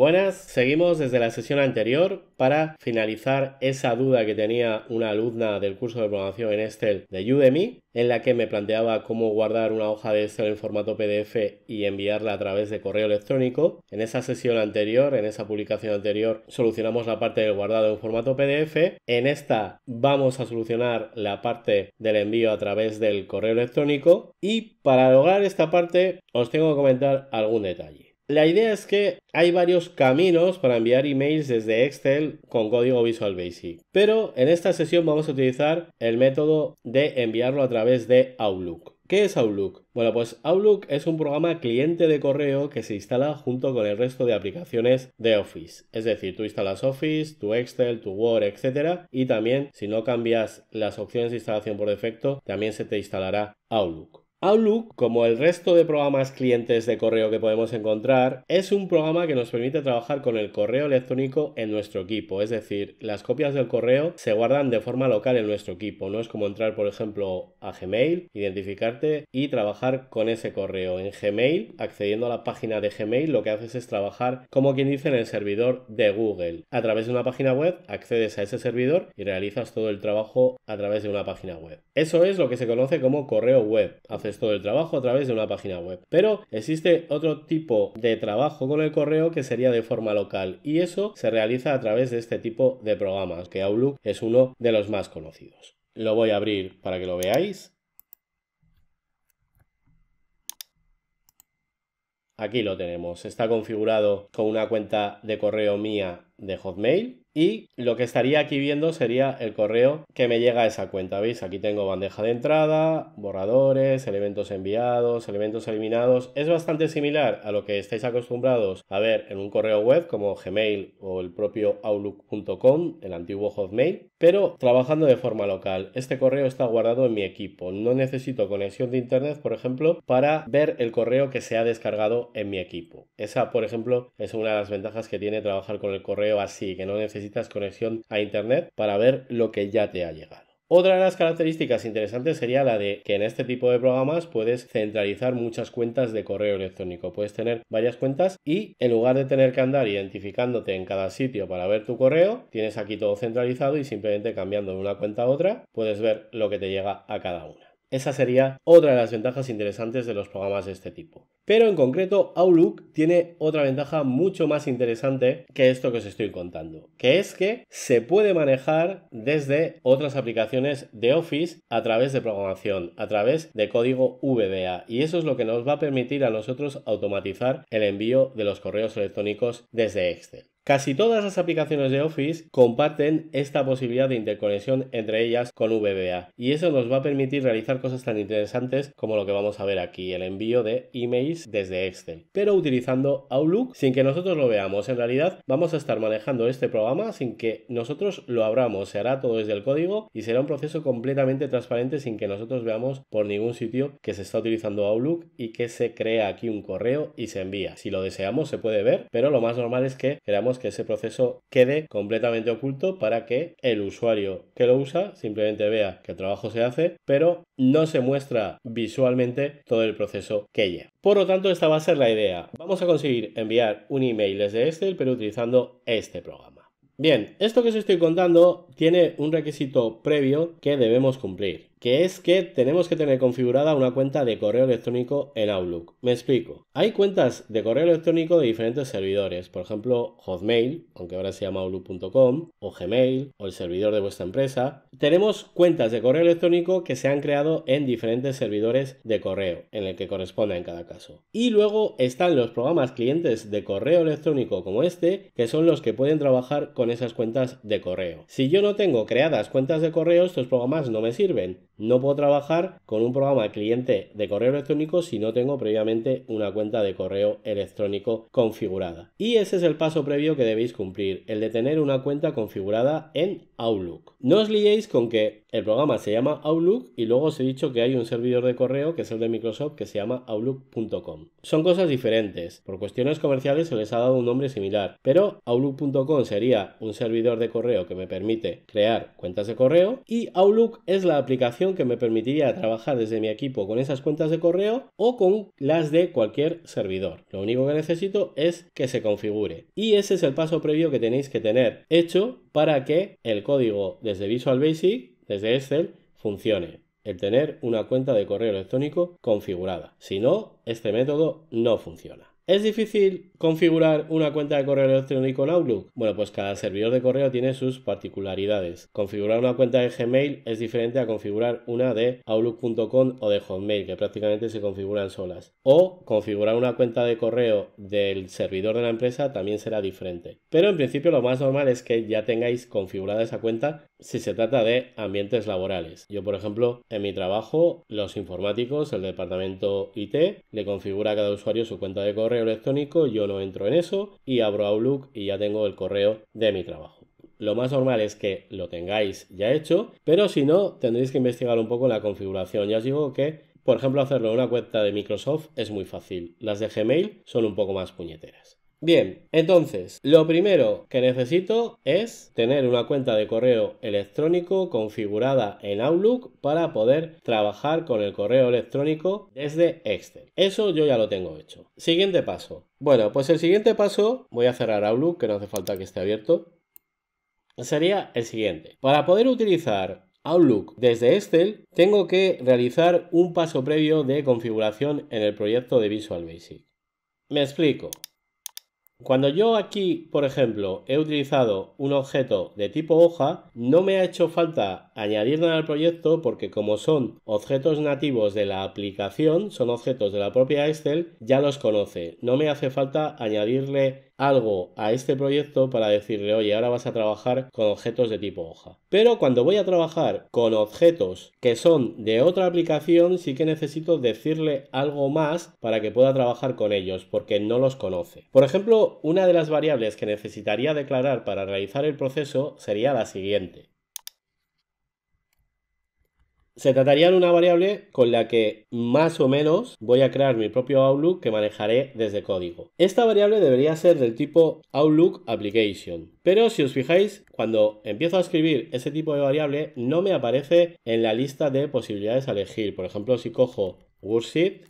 Buenas, seguimos desde la sesión anterior para finalizar esa duda que tenía una alumna del curso de programación en Excel de Udemy, en la que me planteaba cómo guardar una hoja de Excel en formato PDF y enviarla a través de correo electrónico. En esa sesión anterior, en esa publicación anterior, solucionamos la parte del guardado en formato PDF. En esta vamos a solucionar la parte del envío a través del correo electrónico y para lograr esta parte os tengo que comentar algún detalle. La idea es que hay varios caminos para enviar emails desde Excel con código Visual Basic, pero en esta sesión vamos a utilizar el método de enviarlo a través de Outlook. ¿Qué es Outlook? Bueno, pues Outlook es un programa cliente de correo que se instala junto con el resto de aplicaciones de Office. Es decir, tú instalas Office, tu Excel, tu Word, etc. Y también, si no cambias las opciones de instalación por defecto, también se te instalará Outlook. Outlook, como el resto de programas clientes de correo que podemos encontrar, es un programa que nos permite trabajar con el correo electrónico en nuestro equipo. Es decir, las copias del correo se guardan de forma local en nuestro equipo. No es como entrar, por ejemplo, a Gmail, identificarte y trabajar con ese correo. En Gmail, accediendo a la página de Gmail, lo que haces es trabajar, como quien dice, en el servidor de Google. A través de una página web, accedes a ese servidor y realizas todo el trabajo a través de una página web. Eso es lo que se conoce como correo web todo el trabajo a través de una página web. Pero existe otro tipo de trabajo con el correo que sería de forma local y eso se realiza a través de este tipo de programas, que Outlook es uno de los más conocidos. Lo voy a abrir para que lo veáis. Aquí lo tenemos. Está configurado con una cuenta de correo mía de Hotmail y lo que estaría aquí viendo sería el correo que me llega a esa cuenta. ¿Veis? Aquí tengo bandeja de entrada, borradores, elementos enviados, elementos eliminados. Es bastante similar a lo que estáis acostumbrados a ver en un correo web como Gmail o el propio Outlook.com, el antiguo Hotmail, pero trabajando de forma local. Este correo está guardado en mi equipo. No necesito conexión de internet, por ejemplo, para ver el correo que se ha descargado en mi equipo. Esa, por ejemplo, es una de las ventajas que tiene trabajar con el correo así, que no necesito necesitas conexión a Internet para ver lo que ya te ha llegado. Otra de las características interesantes sería la de que en este tipo de programas puedes centralizar muchas cuentas de correo electrónico. Puedes tener varias cuentas y en lugar de tener que andar identificándote en cada sitio para ver tu correo, tienes aquí todo centralizado y simplemente cambiando de una cuenta a otra puedes ver lo que te llega a cada una. Esa sería otra de las ventajas interesantes de los programas de este tipo. Pero en concreto, Outlook tiene otra ventaja mucho más interesante que esto que os estoy contando, que es que se puede manejar desde otras aplicaciones de Office a través de programación, a través de código VBA. Y eso es lo que nos va a permitir a nosotros automatizar el envío de los correos electrónicos desde Excel. Casi todas las aplicaciones de Office comparten esta posibilidad de interconexión entre ellas con VBA y eso nos va a permitir realizar cosas tan interesantes como lo que vamos a ver aquí, el envío de emails desde Excel, pero utilizando Outlook sin que nosotros lo veamos. En realidad vamos a estar manejando este programa sin que nosotros lo abramos, se hará todo desde el código y será un proceso completamente transparente sin que nosotros veamos por ningún sitio que se está utilizando Outlook y que se crea aquí un correo y se envía. Si lo deseamos se puede ver, pero lo más normal es que queramos que ese proceso quede completamente oculto para que el usuario que lo usa simplemente vea que el trabajo se hace, pero no se muestra visualmente todo el proceso que lleva. Por lo tanto, esta va a ser la idea. Vamos a conseguir enviar un email desde Excel, pero utilizando este programa. Bien, esto que os estoy contando tiene un requisito previo que debemos cumplir que es que tenemos que tener configurada una cuenta de correo electrónico en Outlook. Me explico. Hay cuentas de correo electrónico de diferentes servidores, por ejemplo Hotmail, aunque ahora se llama Outlook.com, o Gmail, o el servidor de vuestra empresa. Tenemos cuentas de correo electrónico que se han creado en diferentes servidores de correo, en el que corresponda en cada caso. Y luego están los programas clientes de correo electrónico como este, que son los que pueden trabajar con esas cuentas de correo. Si yo no tengo creadas cuentas de correo, estos programas no me sirven no puedo trabajar con un programa de cliente de correo electrónico si no tengo previamente una cuenta de correo electrónico configurada. Y ese es el paso previo que debéis cumplir, el de tener una cuenta configurada en Outlook. No os liéis con que el programa se llama Outlook y luego os he dicho que hay un servidor de correo que es el de Microsoft que se llama outlook.com. Son cosas diferentes. Por cuestiones comerciales se les ha dado un nombre similar, pero outlook.com sería un servidor de correo que me permite crear cuentas de correo y Outlook es la aplicación que me permitiría trabajar desde mi equipo con esas cuentas de correo o con las de cualquier servidor. Lo único que necesito es que se configure. Y ese es el paso previo que tenéis que tener hecho para que el código desde Visual Basic desde Excel funcione el tener una cuenta de correo electrónico configurada. Si no, este método no funciona. ¿Es difícil ¿Configurar una cuenta de correo electrónico en Outlook? Bueno, pues cada servidor de correo tiene sus particularidades. Configurar una cuenta de Gmail es diferente a configurar una de Outlook.com o de Hotmail, que prácticamente se configuran solas. O configurar una cuenta de correo del servidor de la empresa también será diferente. Pero en principio lo más normal es que ya tengáis configurada esa cuenta si se trata de ambientes laborales. Yo, por ejemplo, en mi trabajo, los informáticos, el departamento IT, le configura a cada usuario su cuenta de correo electrónico. Yo entro en eso y abro Outlook y ya tengo el correo de mi trabajo. Lo más normal es que lo tengáis ya hecho, pero si no, tendréis que investigar un poco la configuración. Ya os digo que, por ejemplo, hacerlo en una cuenta de Microsoft es muy fácil. Las de Gmail son un poco más puñeteras. Bien, entonces, lo primero que necesito es tener una cuenta de correo electrónico configurada en Outlook para poder trabajar con el correo electrónico desde Excel. Eso yo ya lo tengo hecho. Siguiente paso. Bueno, pues el siguiente paso, voy a cerrar Outlook, que no hace falta que esté abierto, sería el siguiente. Para poder utilizar Outlook desde Excel, tengo que realizar un paso previo de configuración en el proyecto de Visual Basic. Me explico. Cuando yo aquí, por ejemplo, he utilizado un objeto de tipo hoja, no me ha hecho falta añadirlo al proyecto porque como son objetos nativos de la aplicación, son objetos de la propia Excel, ya los conoce. No me hace falta añadirle algo a este proyecto para decirle, oye, ahora vas a trabajar con objetos de tipo hoja. Pero cuando voy a trabajar con objetos que son de otra aplicación, sí que necesito decirle algo más para que pueda trabajar con ellos, porque no los conoce. Por ejemplo, una de las variables que necesitaría declarar para realizar el proceso sería la siguiente se trataría de una variable con la que más o menos voy a crear mi propio Outlook que manejaré desde código. Esta variable debería ser del tipo Outlook Application. Pero si os fijáis, cuando empiezo a escribir ese tipo de variable, no me aparece en la lista de posibilidades a elegir. Por ejemplo, si cojo Worksheet,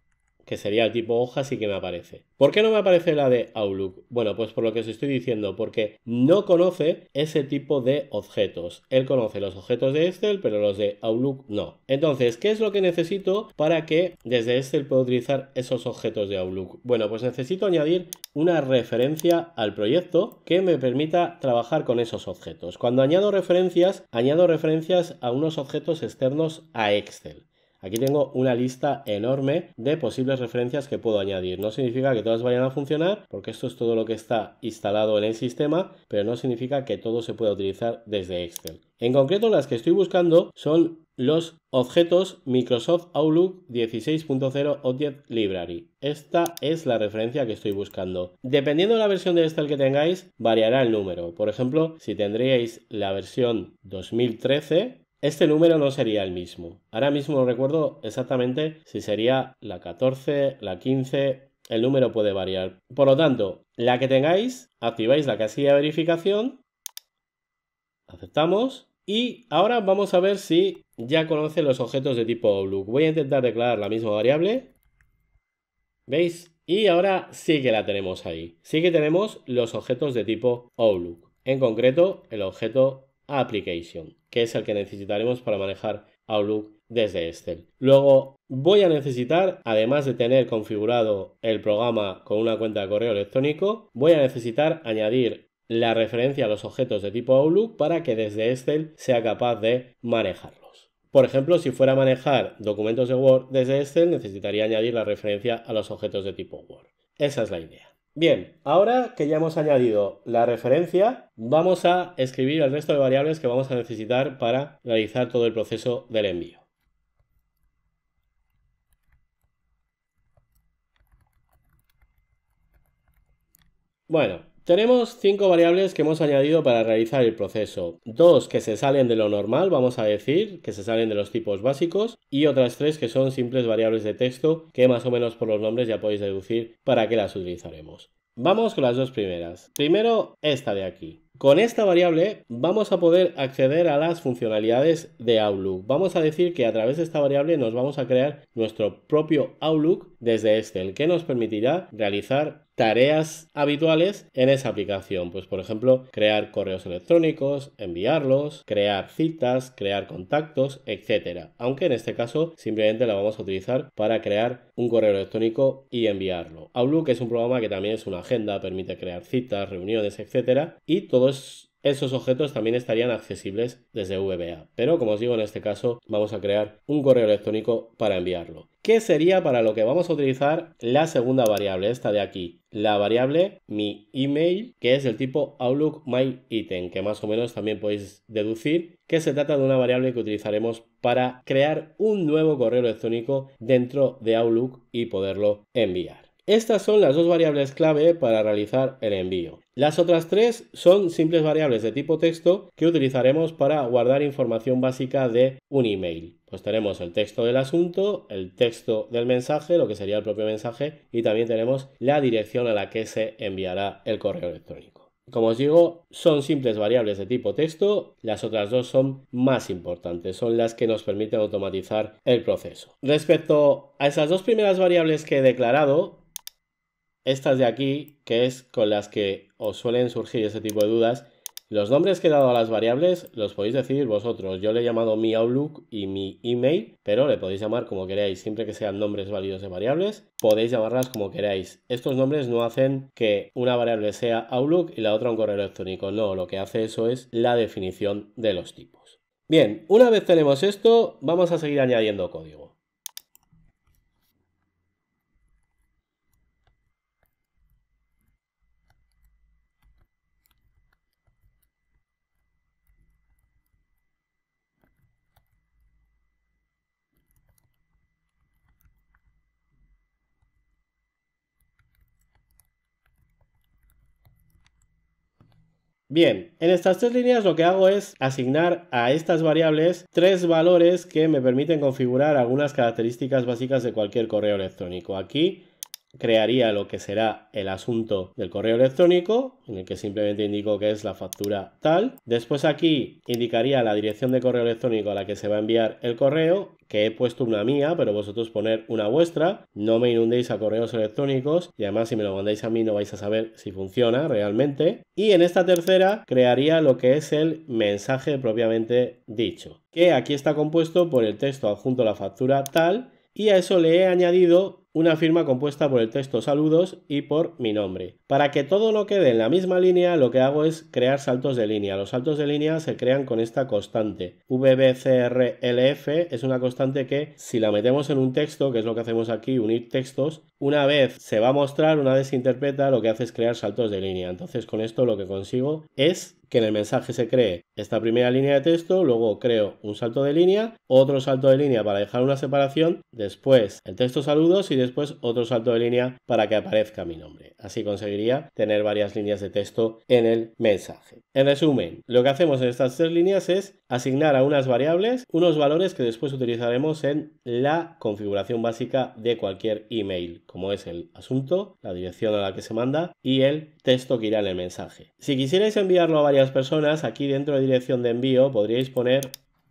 que sería el tipo hoja, y que me aparece. ¿Por qué no me aparece la de Outlook? Bueno, pues por lo que os estoy diciendo, porque no conoce ese tipo de objetos. Él conoce los objetos de Excel, pero los de Outlook no. Entonces, ¿qué es lo que necesito para que desde Excel pueda utilizar esos objetos de Outlook? Bueno, pues necesito añadir una referencia al proyecto que me permita trabajar con esos objetos. Cuando añado referencias, añado referencias a unos objetos externos a Excel. Aquí tengo una lista enorme de posibles referencias que puedo añadir. No significa que todas vayan a funcionar, porque esto es todo lo que está instalado en el sistema, pero no significa que todo se pueda utilizar desde Excel. En concreto, las que estoy buscando son los objetos Microsoft Outlook 16.0 Object Library. Esta es la referencia que estoy buscando. Dependiendo de la versión de Excel que tengáis, variará el número. Por ejemplo, si tendríais la versión 2013, este número no sería el mismo. Ahora mismo recuerdo exactamente si sería la 14, la 15, el número puede variar. Por lo tanto, la que tengáis, activáis la casilla de verificación, aceptamos y ahora vamos a ver si ya conoce los objetos de tipo Outlook. Voy a intentar declarar la misma variable. ¿Veis? Y ahora sí que la tenemos ahí. Sí que tenemos los objetos de tipo Outlook. En concreto, el objeto Application que es el que necesitaremos para manejar Outlook desde Excel. Luego voy a necesitar, además de tener configurado el programa con una cuenta de correo electrónico, voy a necesitar añadir la referencia a los objetos de tipo Outlook para que desde Excel sea capaz de manejarlos. Por ejemplo, si fuera a manejar documentos de Word desde Excel, necesitaría añadir la referencia a los objetos de tipo Word. Esa es la idea. Bien, ahora que ya hemos añadido la referencia, vamos a escribir el resto de variables que vamos a necesitar para realizar todo el proceso del envío. Bueno, tenemos cinco variables que hemos añadido para realizar el proceso. Dos que se salen de lo normal, vamos a decir, que se salen de los tipos básicos, y otras tres que son simples variables de texto que más o menos por los nombres ya podéis deducir para qué las utilizaremos. Vamos con las dos primeras. Primero, esta de aquí. Con esta variable vamos a poder acceder a las funcionalidades de Outlook. Vamos a decir que a través de esta variable nos vamos a crear nuestro propio Outlook desde Excel, que nos permitirá realizar tareas habituales en esa aplicación. Pues por ejemplo, crear correos electrónicos, enviarlos, crear citas, crear contactos, etcétera. Aunque en este caso simplemente la vamos a utilizar para crear un correo electrónico y enviarlo. Outlook es un programa que también es una agenda, permite crear citas, reuniones, etcétera, y todo es esos objetos también estarían accesibles desde VBA, pero como os digo en este caso vamos a crear un correo electrónico para enviarlo. ¿Qué sería para lo que vamos a utilizar la segunda variable, esta de aquí? La variable mi email, que es el tipo Outlook que más o menos también podéis deducir que se trata de una variable que utilizaremos para crear un nuevo correo electrónico dentro de Outlook y poderlo enviar. Estas son las dos variables clave para realizar el envío. Las otras tres son simples variables de tipo texto que utilizaremos para guardar información básica de un email. Pues tenemos el texto del asunto, el texto del mensaje, lo que sería el propio mensaje, y también tenemos la dirección a la que se enviará el correo electrónico. Como os digo, son simples variables de tipo texto, las otras dos son más importantes, son las que nos permiten automatizar el proceso. Respecto a esas dos primeras variables que he declarado, estas de aquí, que es con las que os suelen surgir ese tipo de dudas. Los nombres que he dado a las variables los podéis decidir vosotros. Yo le he llamado mi Outlook y mi email, pero le podéis llamar como queráis, siempre que sean nombres válidos de variables, podéis llamarlas como queráis. Estos nombres no hacen que una variable sea Outlook y la otra un correo electrónico, no, lo que hace eso es la definición de los tipos. Bien, una vez tenemos esto, vamos a seguir añadiendo código. Bien, en estas tres líneas lo que hago es asignar a estas variables tres valores que me permiten configurar algunas características básicas de cualquier correo electrónico. Aquí crearía lo que será el asunto del correo electrónico, en el que simplemente indico que es la factura tal. Después aquí indicaría la dirección de correo electrónico a la que se va a enviar el correo, que he puesto una mía, pero vosotros poner una vuestra. No me inundéis a correos electrónicos y además si me lo mandáis a mí no vais a saber si funciona realmente. Y en esta tercera crearía lo que es el mensaje propiamente dicho, que aquí está compuesto por el texto adjunto a la factura tal y a eso le he añadido una firma compuesta por el texto saludos y por mi nombre. Para que todo no quede en la misma línea, lo que hago es crear saltos de línea. Los saltos de línea se crean con esta constante. VBCRLF es una constante que si la metemos en un texto, que es lo que hacemos aquí, unir textos, una vez se va a mostrar, una vez se interpreta, lo que hace es crear saltos de línea. Entonces con esto lo que consigo es que en el mensaje se cree esta primera línea de texto, luego creo un salto de línea, otro salto de línea para dejar una separación, después el texto saludos y después otro salto de línea para que aparezca mi nombre. Así conseguiría tener varias líneas de texto en el mensaje. En resumen, lo que hacemos en estas tres líneas es asignar a unas variables unos valores que después utilizaremos en la configuración básica de cualquier email, como es el asunto, la dirección a la que se manda y el texto que irá en el mensaje. Si quisierais enviarlo a varias personas, aquí dentro de dirección de envío podríais poner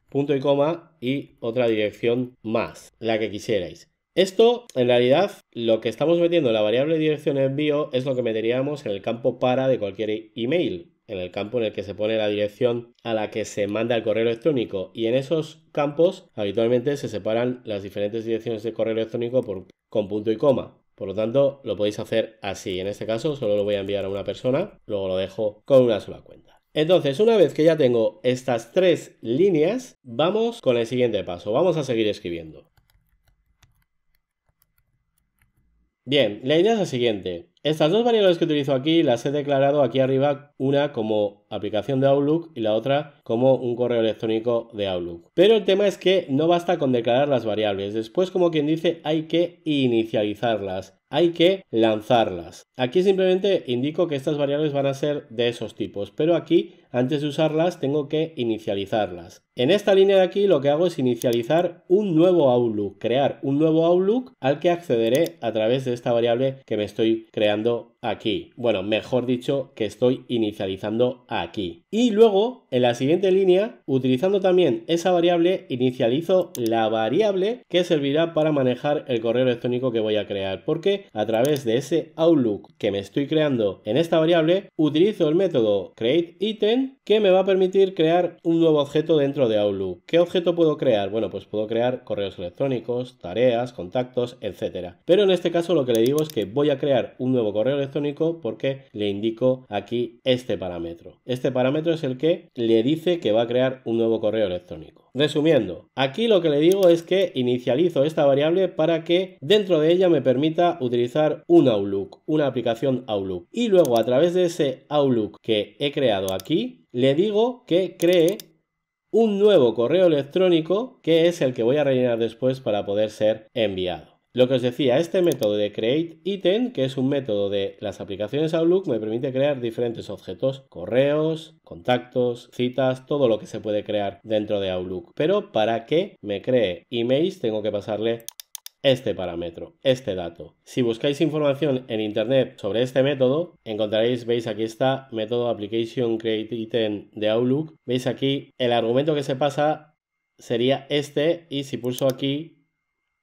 punto y coma y otra dirección más, la que quisierais. Esto, en realidad, lo que estamos metiendo en la variable dirección de envío es lo que meteríamos en el campo para de cualquier email, en el campo en el que se pone la dirección a la que se manda el correo electrónico. Y en esos campos, habitualmente se separan las diferentes direcciones de correo electrónico por, con punto y coma. Por lo tanto, lo podéis hacer así. En este caso, solo lo voy a enviar a una persona, luego lo dejo con una sola cuenta. Entonces, una vez que ya tengo estas tres líneas, vamos con el siguiente paso. Vamos a seguir escribiendo. Bien, la idea es la siguiente. Estas dos variables que utilizo aquí las he declarado aquí arriba, una como aplicación de Outlook y la otra como un correo electrónico de Outlook. Pero el tema es que no basta con declarar las variables, después como quien dice hay que inicializarlas hay que lanzarlas. Aquí simplemente indico que estas variables van a ser de esos tipos, pero aquí antes de usarlas tengo que inicializarlas. En esta línea de aquí lo que hago es inicializar un nuevo Outlook, crear un nuevo Outlook al que accederé a través de esta variable que me estoy creando creando aquí. Bueno, mejor dicho, que estoy inicializando aquí. Y luego, en la siguiente línea, utilizando también esa variable, inicializo la variable que servirá para manejar el correo electrónico que voy a crear. Porque a través de ese Outlook que me estoy creando en esta variable, utilizo el método createItem que me va a permitir crear un nuevo objeto dentro de Outlook. ¿Qué objeto puedo crear? Bueno, pues puedo crear correos electrónicos, tareas, contactos, etcétera. Pero en este caso lo que le digo es que voy a crear un nuevo correo electrónico porque le indico aquí este parámetro. Este parámetro es el que le dice que va a crear un nuevo correo electrónico. Resumiendo, aquí lo que le digo es que inicializo esta variable para que dentro de ella me permita utilizar un Outlook, una aplicación Outlook. Y luego a través de ese Outlook que he creado aquí, le digo que cree un nuevo correo electrónico que es el que voy a rellenar después para poder ser enviado. Lo que os decía, este método de createItem, que es un método de las aplicaciones Outlook, me permite crear diferentes objetos, correos, contactos, citas, todo lo que se puede crear dentro de Outlook. Pero para que me cree emails tengo que pasarle este parámetro, este dato. Si buscáis información en internet sobre este método, encontraréis, veis aquí está, método application create de Outlook. Veis aquí el argumento que se pasa sería este y si pulso aquí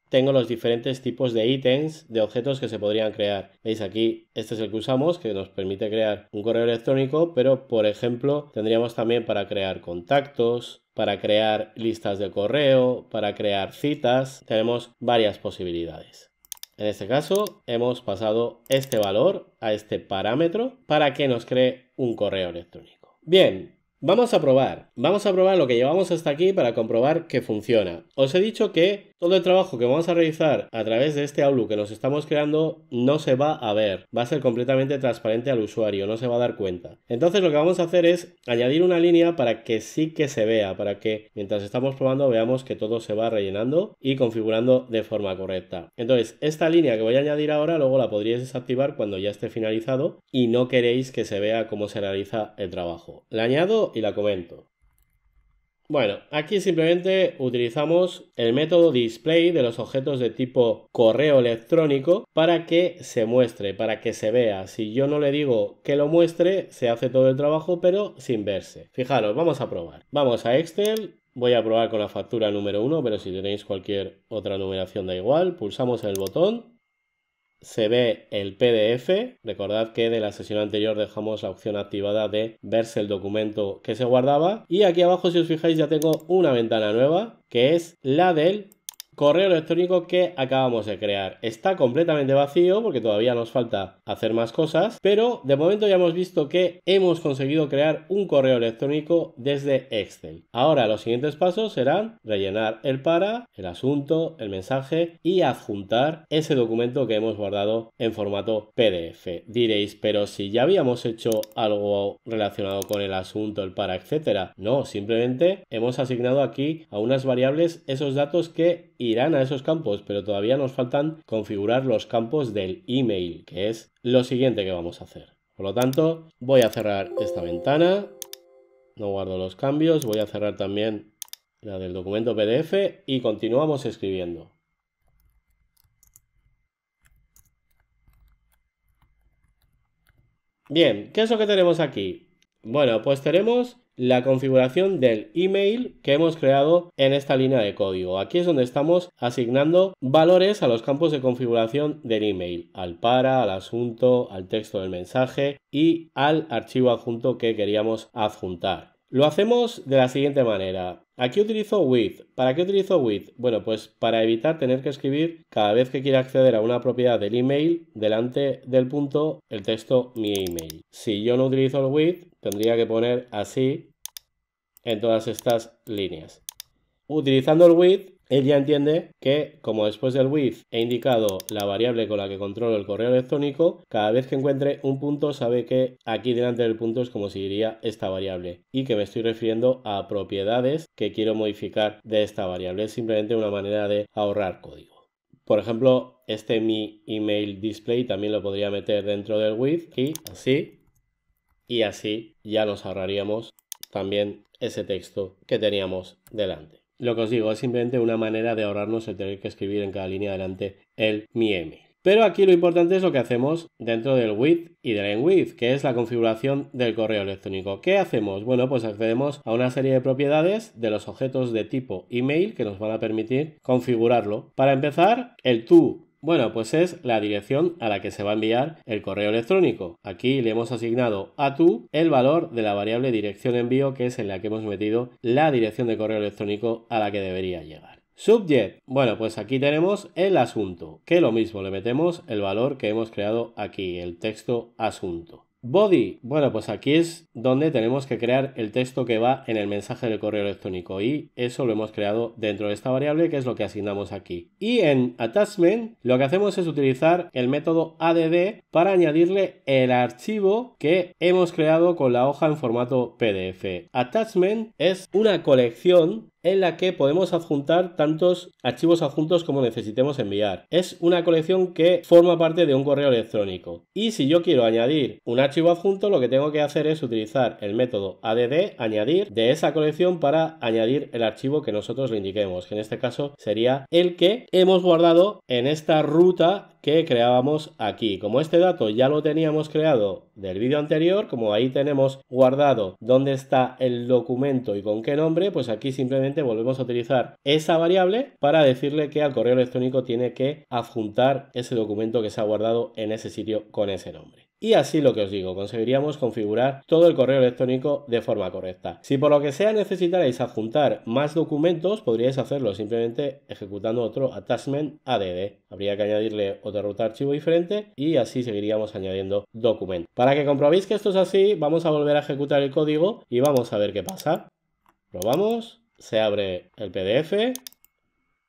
tengo los diferentes tipos de ítems de objetos que se podrían crear. Veis aquí, este es el que usamos, que nos permite crear un correo electrónico, pero por ejemplo tendríamos también para crear contactos, para crear listas de correo, para crear citas, tenemos varias posibilidades. En este caso hemos pasado este valor a este parámetro para que nos cree un correo electrónico. Bien, Vamos a probar, vamos a probar lo que llevamos hasta aquí para comprobar que funciona. Os he dicho que todo el trabajo que vamos a realizar a través de este Outlook que nos estamos creando no se va a ver, va a ser completamente transparente al usuario, no se va a dar cuenta. Entonces lo que vamos a hacer es añadir una línea para que sí que se vea, para que mientras estamos probando veamos que todo se va rellenando y configurando de forma correcta. Entonces esta línea que voy a añadir ahora luego la podríais desactivar cuando ya esté finalizado y no queréis que se vea cómo se realiza el trabajo. La añado y la comento. Bueno, aquí simplemente utilizamos el método display de los objetos de tipo correo electrónico para que se muestre, para que se vea. Si yo no le digo que lo muestre, se hace todo el trabajo, pero sin verse. Fijaros, vamos a probar. Vamos a Excel, voy a probar con la factura número 1, pero si tenéis cualquier otra numeración da igual. Pulsamos el botón se ve el PDF. Recordad que de la sesión anterior dejamos la opción activada de verse el documento que se guardaba. Y aquí abajo, si os fijáis, ya tengo una ventana nueva que es la del correo electrónico que acabamos de crear. Está completamente vacío porque todavía nos falta hacer más cosas, pero de momento ya hemos visto que hemos conseguido crear un correo electrónico desde Excel. Ahora los siguientes pasos serán rellenar el para, el asunto, el mensaje y adjuntar ese documento que hemos guardado en formato PDF. Diréis, pero si ya habíamos hecho algo relacionado con el asunto, el para, etcétera. No, simplemente hemos asignado aquí a unas variables esos datos que irán a esos campos, pero todavía nos faltan configurar los campos del email, que es lo siguiente que vamos a hacer. Por lo tanto, voy a cerrar esta ventana, no guardo los cambios, voy a cerrar también la del documento PDF y continuamos escribiendo. Bien, ¿qué es lo que tenemos aquí? Bueno, pues tenemos la configuración del email que hemos creado en esta línea de código. Aquí es donde estamos asignando valores a los campos de configuración del email, al para, al asunto, al texto del mensaje y al archivo adjunto que queríamos adjuntar. Lo hacemos de la siguiente manera. Aquí utilizo with. ¿Para qué utilizo with? Bueno, pues para evitar tener que escribir cada vez que quiera acceder a una propiedad del email delante del punto el texto mi email. Si yo no utilizo el with, tendría que poner así en todas estas líneas. Utilizando el with, él ya entiende que, como después del with he indicado la variable con la que controlo el correo electrónico, cada vez que encuentre un punto sabe que aquí delante del punto es como seguiría esta variable y que me estoy refiriendo a propiedades que quiero modificar de esta variable. Es simplemente una manera de ahorrar código. Por ejemplo, este mi email display también lo podría meter dentro del with y así. Y así ya nos ahorraríamos también ese texto que teníamos delante. Lo que os digo es simplemente una manera de ahorrarnos el tener que escribir en cada línea adelante el mi email. Pero aquí lo importante es lo que hacemos dentro del width y del with, que es la configuración del correo electrónico. ¿Qué hacemos? Bueno, pues accedemos a una serie de propiedades de los objetos de tipo email que nos van a permitir configurarlo. Para empezar, el to bueno, pues es la dirección a la que se va a enviar el correo electrónico. Aquí le hemos asignado a tu el valor de la variable dirección envío, que es en la que hemos metido la dirección de correo electrónico a la que debería llegar. Subject. Bueno, pues aquí tenemos el asunto, que lo mismo le metemos el valor que hemos creado aquí, el texto asunto. Body, bueno, pues aquí es donde tenemos que crear el texto que va en el mensaje del correo electrónico y eso lo hemos creado dentro de esta variable que es lo que asignamos aquí. Y en attachment lo que hacemos es utilizar el método add para añadirle el archivo que hemos creado con la hoja en formato PDF. Attachment es una colección en la que podemos adjuntar tantos archivos adjuntos como necesitemos enviar. Es una colección que forma parte de un correo electrónico. Y si yo quiero añadir un archivo adjunto, lo que tengo que hacer es utilizar el método add añadir de esa colección para añadir el archivo que nosotros le indiquemos, que en este caso sería el que hemos guardado en esta ruta que creábamos aquí. Como este dato ya lo teníamos creado del vídeo anterior, como ahí tenemos guardado dónde está el documento y con qué nombre, pues aquí simplemente volvemos a utilizar esa variable para decirle que al correo electrónico tiene que adjuntar ese documento que se ha guardado en ese sitio con ese nombre. Y así lo que os digo, conseguiríamos configurar todo el correo electrónico de forma correcta. Si por lo que sea necesitaréis adjuntar más documentos, podríais hacerlo simplemente ejecutando otro attachment ADD. Habría que añadirle otra ruta de archivo diferente y así seguiríamos añadiendo documentos. Para que comprobéis que esto es así, vamos a volver a ejecutar el código y vamos a ver qué pasa. Probamos, se abre el PDF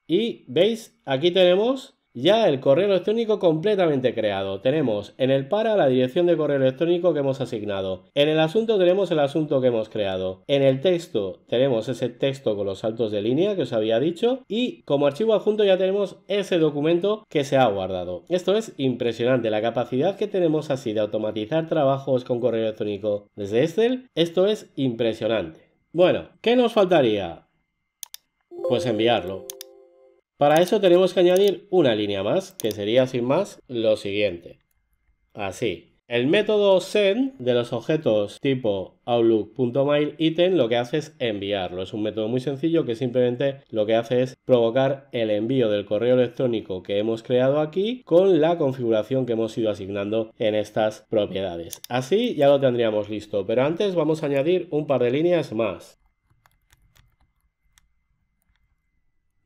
y veis, aquí tenemos ya el correo electrónico completamente creado. Tenemos en el para la dirección de correo electrónico que hemos asignado. En el asunto tenemos el asunto que hemos creado. En el texto tenemos ese texto con los saltos de línea que os había dicho. Y como archivo adjunto ya tenemos ese documento que se ha guardado. Esto es impresionante, la capacidad que tenemos así de automatizar trabajos con correo electrónico desde Excel. Esto es impresionante. Bueno, ¿qué nos faltaría? Pues enviarlo. Para eso tenemos que añadir una línea más, que sería sin más lo siguiente. Así. El método send de los objetos tipo outlook.mailItem lo que hace es enviarlo. Es un método muy sencillo que simplemente lo que hace es provocar el envío del correo electrónico que hemos creado aquí con la configuración que hemos ido asignando en estas propiedades. Así ya lo tendríamos listo, pero antes vamos a añadir un par de líneas más.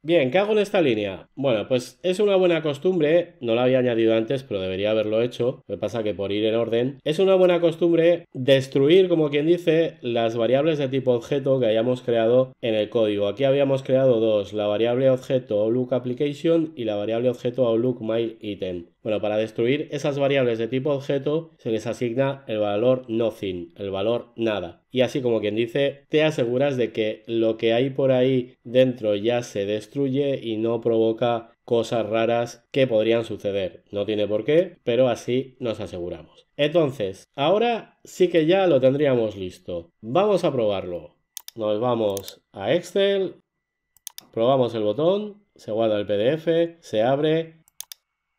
Bien, ¿qué hago en esta línea? Bueno, pues es una buena costumbre, no la había añadido antes, pero debería haberlo hecho, me pasa que por ir en orden, es una buena costumbre destruir, como quien dice, las variables de tipo objeto que hayamos creado en el código. Aquí habíamos creado dos, la variable objeto OutlookApplication Application y la variable objeto Outlook Item. Bueno, para destruir esas variables de tipo objeto se les asigna el valor nothing, el valor nada. Y así como quien dice, te aseguras de que lo que hay por ahí dentro ya se destruye y no provoca cosas raras que podrían suceder. No tiene por qué, pero así nos aseguramos. Entonces, ahora sí que ya lo tendríamos listo. Vamos a probarlo. Nos vamos a Excel, probamos el botón, se guarda el PDF, se abre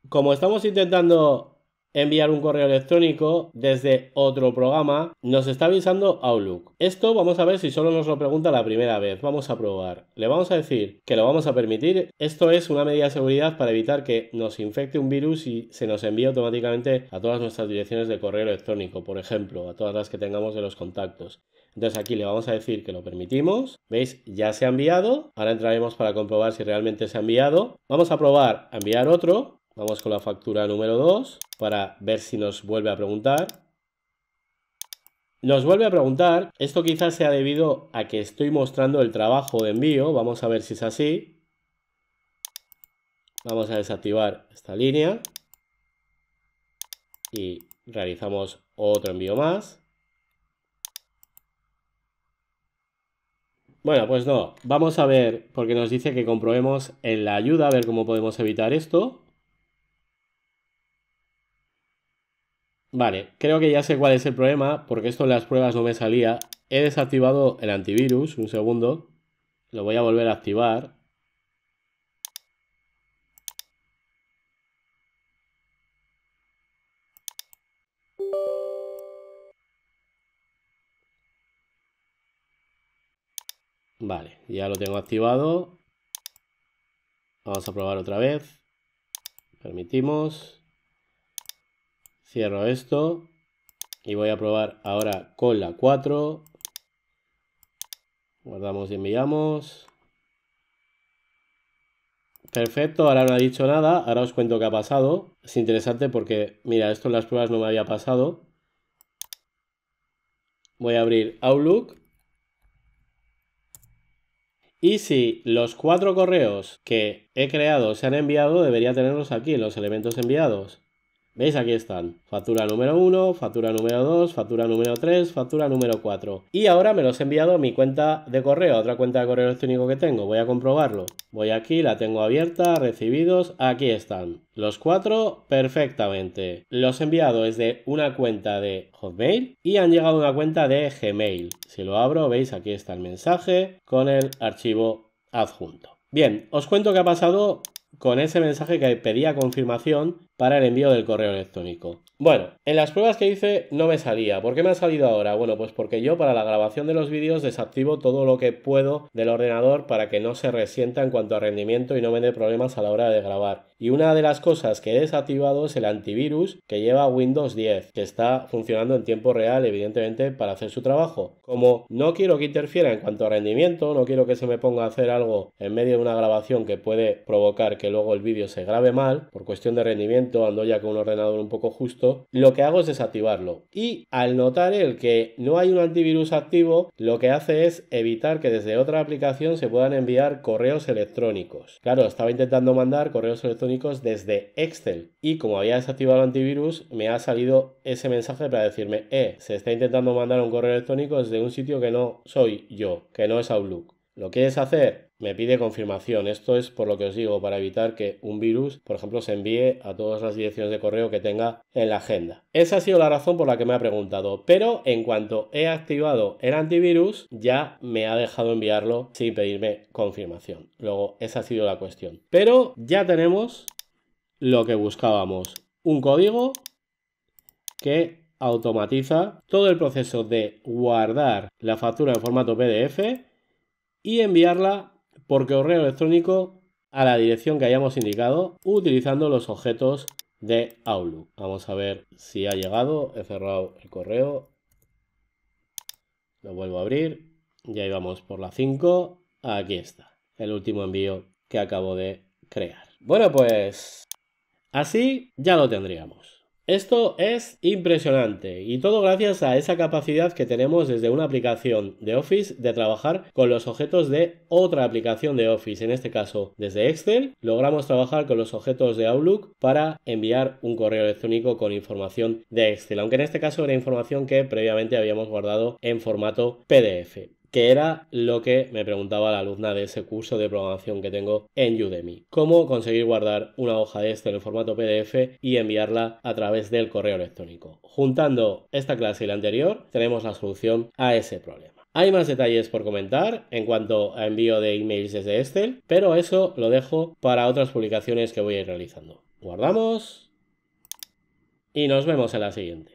como estamos intentando enviar un correo electrónico desde otro programa, nos está avisando Outlook. Esto vamos a ver si solo nos lo pregunta la primera vez. Vamos a probar. Le vamos a decir que lo vamos a permitir. Esto es una medida de seguridad para evitar que nos infecte un virus y se nos envíe automáticamente a todas nuestras direcciones de correo electrónico, por ejemplo, a todas las que tengamos de los contactos. Entonces aquí le vamos a decir que lo permitimos. ¿Veis? Ya se ha enviado. Ahora entraremos para comprobar si realmente se ha enviado. Vamos a probar a enviar otro. Vamos con la factura número 2 para ver si nos vuelve a preguntar. Nos vuelve a preguntar, esto quizás sea debido a que estoy mostrando el trabajo de envío, vamos a ver si es así. Vamos a desactivar esta línea y realizamos otro envío más. Bueno, pues no, vamos a ver, porque nos dice que comprobemos en la ayuda, a ver cómo podemos evitar esto. Vale, creo que ya sé cuál es el problema, porque esto en las pruebas no me salía. He desactivado el antivirus, un segundo. Lo voy a volver a activar. Vale, ya lo tengo activado. Vamos a probar otra vez. Permitimos. Cierro esto y voy a probar ahora con la 4. Guardamos y enviamos. Perfecto, ahora no ha dicho nada, ahora os cuento qué ha pasado. Es interesante porque, mira, esto en las pruebas no me había pasado. Voy a abrir Outlook. Y si los cuatro correos que he creado se han enviado, debería tenerlos aquí, los elementos enviados. ¿Veis? Aquí están. Factura número 1, factura número 2, factura número 3, factura número 4. Y ahora me los he enviado a mi cuenta de correo, otra cuenta de correo electrónico que tengo. Voy a comprobarlo. Voy aquí, la tengo abierta, recibidos, aquí están. Los cuatro, perfectamente. Los he enviado desde una cuenta de Hotmail y han llegado a una cuenta de Gmail. Si lo abro, veis, aquí está el mensaje con el archivo adjunto. Bien, os cuento qué ha pasado con ese mensaje que pedía confirmación para el envío del correo electrónico. Bueno, en las pruebas que hice no me salía. ¿Por qué me ha salido ahora? Bueno, pues porque yo para la grabación de los vídeos desactivo todo lo que puedo del ordenador para que no se resienta en cuanto a rendimiento y no me dé problemas a la hora de grabar. Y una de las cosas que he desactivado es el antivirus que lleva Windows 10, que está funcionando en tiempo real, evidentemente, para hacer su trabajo. Como no quiero que interfiera en cuanto a rendimiento, no quiero que se me ponga a hacer algo en medio de una grabación que puede provocar que luego el vídeo se grabe mal por cuestión de rendimiento ando ya con un ordenador un poco justo, lo que hago es desactivarlo. Y al notar el que no hay un antivirus activo, lo que hace es evitar que desde otra aplicación se puedan enviar correos electrónicos. Claro, estaba intentando mandar correos electrónicos desde Excel y como había desactivado el antivirus, me ha salido ese mensaje para decirme, eh, se está intentando mandar un correo electrónico desde un sitio que no soy yo, que no es Outlook. ¿Lo quieres hacer? me pide confirmación. Esto es por lo que os digo, para evitar que un virus, por ejemplo, se envíe a todas las direcciones de correo que tenga en la agenda. Esa ha sido la razón por la que me ha preguntado, pero en cuanto he activado el antivirus, ya me ha dejado enviarlo sin pedirme confirmación. Luego, esa ha sido la cuestión. Pero ya tenemos lo que buscábamos, un código que automatiza todo el proceso de guardar la factura en formato PDF y enviarla por correo electrónico a la dirección que hayamos indicado utilizando los objetos de Outlook. Vamos a ver si ha llegado. He cerrado el correo. Lo vuelvo a abrir. Ya íbamos por la 5. Aquí está. El último envío que acabo de crear. Bueno, pues así ya lo tendríamos. Esto es impresionante y todo gracias a esa capacidad que tenemos desde una aplicación de Office de trabajar con los objetos de otra aplicación de Office, en este caso desde Excel, logramos trabajar con los objetos de Outlook para enviar un correo electrónico con información de Excel, aunque en este caso era información que previamente habíamos guardado en formato PDF que era lo que me preguntaba la alumna de ese curso de programación que tengo en Udemy. Cómo conseguir guardar una hoja de Excel en formato PDF y enviarla a través del correo electrónico. Juntando esta clase y la anterior, tenemos la solución a ese problema. Hay más detalles por comentar en cuanto a envío de emails desde Excel, pero eso lo dejo para otras publicaciones que voy a ir realizando. Guardamos y nos vemos en la siguiente.